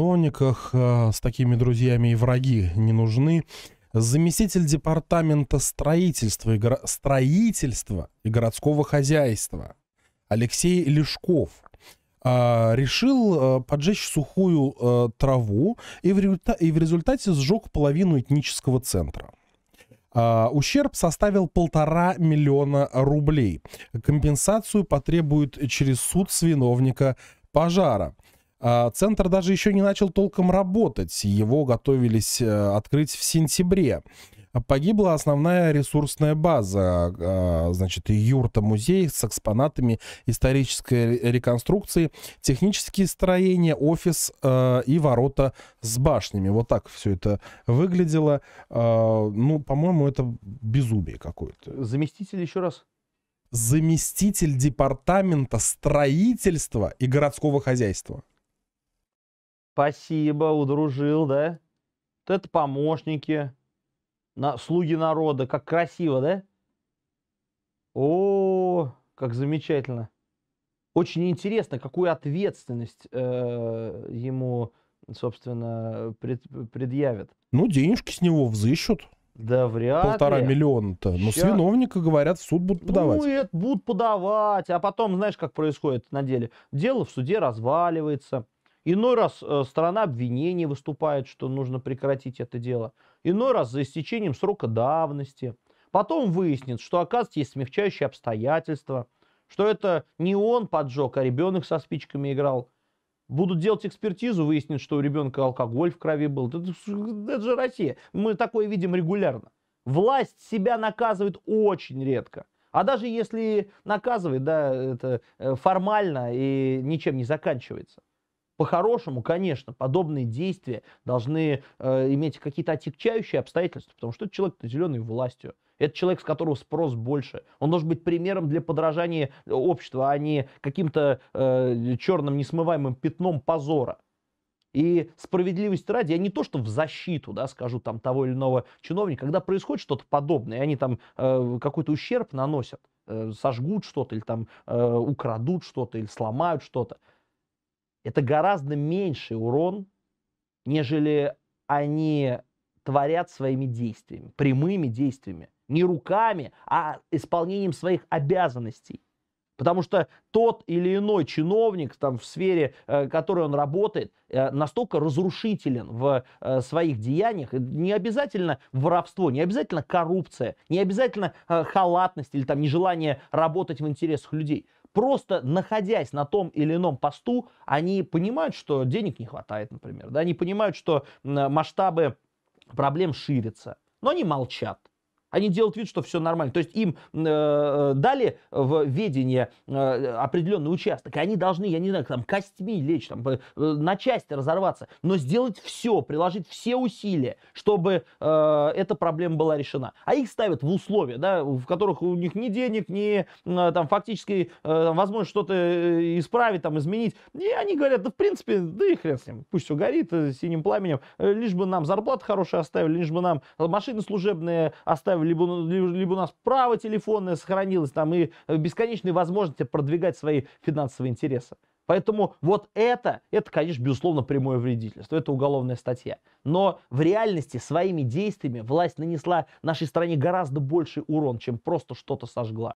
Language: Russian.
Сониках а, с такими друзьями и враги не нужны. Заместитель департамента строительства и, горо... строительства и городского хозяйства Алексей Лешков а, решил а, поджечь сухую траву и в, результа... и в результате сжег половину этнического центра. Ущерб составил полтора миллиона рублей. Компенсацию потребует через суд с виновника пожара. А, центр даже еще не начал толком работать, его готовились э, открыть в сентябре. Погибла основная ресурсная база, а, значит, юрта-музей с экспонатами исторической реконструкции, технические строения, офис э, и ворота с башнями. Вот так все это выглядело. А, ну, по-моему, это безумие какое-то. Заместитель еще раз? Заместитель департамента строительства и городского хозяйства. Спасибо, удружил, да? Вот это помощники. На, слуги народа. Как красиво, да? О, как замечательно. Очень интересно, какую ответственность э, ему, собственно, пред, предъявят. Ну, денежки с него взыщут. Да вряд Полтора ли. миллиона-то. Но ну, Сейчас... с виновника, говорят, в суд будут ну, подавать. Ну, это будут подавать. А потом, знаешь, как происходит на деле? Дело в суде разваливается. Иной раз э, сторона обвинения выступает, что нужно прекратить это дело. Иной раз за истечением срока давности. Потом выяснит, что, оказывается, есть смягчающие обстоятельства, что это не он поджег, а ребенок со спичками играл. Будут делать экспертизу, выяснит, что у ребенка алкоголь в крови был. Это, это же Россия. Мы такое видим регулярно. Власть себя наказывает очень редко. А даже если наказывает, да, это э, формально и ничем не заканчивается. По-хорошему, конечно, подобные действия должны э, иметь какие-то отягчающие обстоятельства, потому что это человек наделенный властью. Это человек, с которого спрос больше. Он должен быть примером для подражания э, общества, а не каким-то э, черным несмываемым пятном позора. И справедливости ради, я не то, что в защиту, да, скажу там того или иного чиновника, когда происходит что-то подобное, и они там э, какой-то ущерб наносят, э, сожгут что-то или там э, украдут что-то или сломают что-то, это гораздо меньший урон, нежели они творят своими действиями, прямыми действиями, не руками, а исполнением своих обязанностей. Потому что тот или иной чиновник там, в сфере, э, которой он работает, э, настолько разрушителен в э, своих деяниях. Не обязательно воровство, не обязательно коррупция, не обязательно э, халатность или там, нежелание работать в интересах людей просто находясь на том или ином посту, они понимают, что денег не хватает, например, да, они понимают, что масштабы проблем ширятся, но они молчат. Они делают вид, что все нормально. То есть им э, э дали в ведение э, определенный участок, и они должны, я не знаю, там костьми лечь, там, э, на части разорваться, но сделать все, приложить все усилия, чтобы э, эта проблема была решена. А их ставят в условия, да, в которых у них ни денег, ни э, там фактически э, возможность что-то э, исправить, там, изменить. И они говорят, да в принципе, да и хрен с ним, пусть все горит синим пламенем, лишь бы нам зарплаты хорошие оставили, лишь бы нам машины служебные оставили, ну, либо, либо у нас право телефонное сохранилось, там и бесконечные возможности продвигать свои финансовые интересы. Поэтому вот это, это, конечно, безусловно, прямое вредительство, это уголовная статья. Но в реальности своими действиями власть нанесла нашей стране гораздо больший урон, чем просто что-то сожгла.